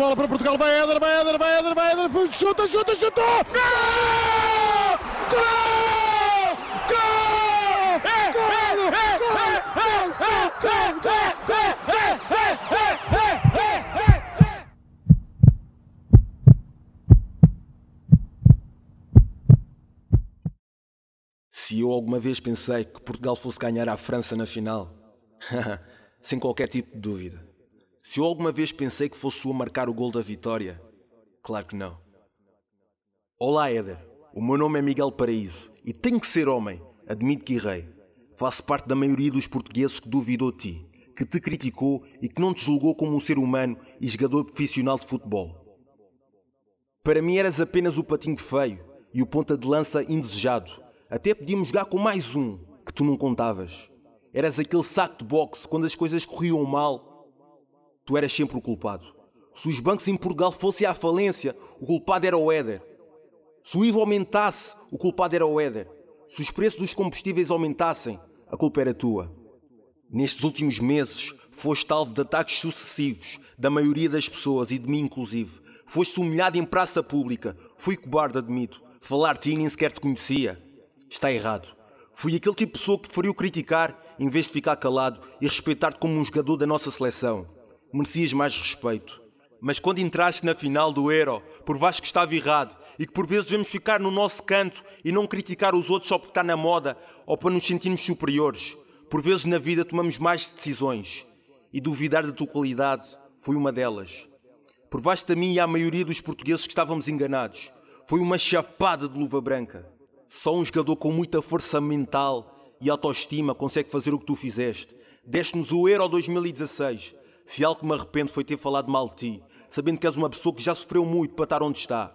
bola para Portugal, vai Éder, vai Éder, vai Éder, vai Éder, chuta, chuta, chuta! Gol! Gol! Gol! Gol! Se eu alguma vez pensei que Portugal fosse ganhar a França na final, sem qualquer tipo de dúvida. Se eu alguma vez pensei que fosse o a marcar o gol da vitória, claro que não. Olá, Éder. O meu nome é Miguel Paraíso e tenho que ser homem. Admito que errei. Faço parte da maioria dos portugueses que duvidou de ti, que te criticou e que não te julgou como um ser humano e jogador profissional de futebol. Para mim eras apenas o patinho feio e o ponta de lança indesejado. Até podíamos jogar com mais um que tu não contavas. Eras aquele saco de boxe quando as coisas corriam mal tu eras sempre o culpado. Se os bancos em Portugal fossem à falência, o culpado era o Éder. Se o IVA aumentasse, o culpado era o Éder. Se os preços dos combustíveis aumentassem, a culpa era tua. Nestes últimos meses, foste alvo de ataques sucessivos da maioria das pessoas e de mim inclusive. Foste humilhado em praça pública. Fui cobarde, admito. Falar-te e nem sequer te conhecia. Está errado. Fui aquele tipo de pessoa que preferiu criticar em vez de ficar calado e respeitar-te como um jogador da nossa seleção merecias mais respeito. Mas quando entraste na final do Euro, por que estava errado e que por vezes devemos ficar no nosso canto e não criticar os outros só porque está na moda ou para nos sentirmos superiores, por vezes na vida tomamos mais decisões e duvidar da tua qualidade foi uma delas. Provaste a mim e à maioria dos portugueses que estávamos enganados. Foi uma chapada de luva branca. Só um jogador com muita força mental e autoestima consegue fazer o que tu fizeste. Deste-nos o Euro 2016, se algo que me arrependo foi ter falado mal de ti, sabendo que és uma pessoa que já sofreu muito para estar onde está.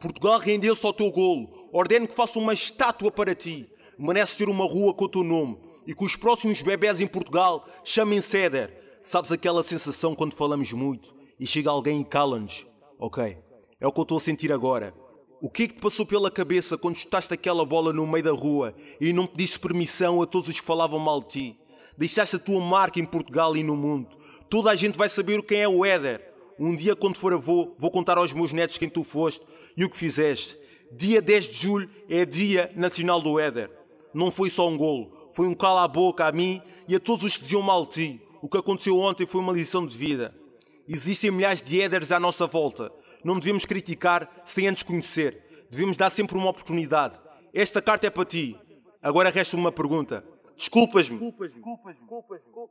Portugal rendeu-se ao teu golo. Ordeno que faça uma estátua para ti. Merece ter uma rua com o teu nome e que os próximos bebés em Portugal chamem Ceder. Sabes aquela sensação quando falamos muito e chega alguém e cala-nos? Ok, é o que eu estou a sentir agora. O que é que te passou pela cabeça quando chutaste aquela bola no meio da rua e não pediste permissão a todos os que falavam mal de ti? Deixaste a tua marca em Portugal e no mundo. Toda a gente vai saber quem é o Éder. Um dia, quando for avô, vou contar aos meus netos quem tu foste e o que fizeste. Dia 10 de julho é Dia Nacional do Éder. Não foi só um golo, foi um cala à boca a mim e a todos os que diziam mal de ti. O que aconteceu ontem foi uma lição de vida. Existem milhares de Éderes à nossa volta. Não devemos criticar sem antes conhecer. Devemos dar sempre uma oportunidade. Esta carta é para ti. Agora resta uma pergunta. Desculpas-me. Desculpas-me. Desculpas-me. Desculpas-me.